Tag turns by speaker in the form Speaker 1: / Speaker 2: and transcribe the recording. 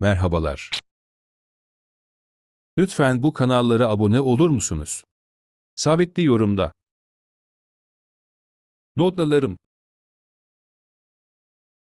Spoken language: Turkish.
Speaker 1: Merhabalar. Lütfen bu kanallara abone olur musunuz? Sabitli yorumda. Notlarım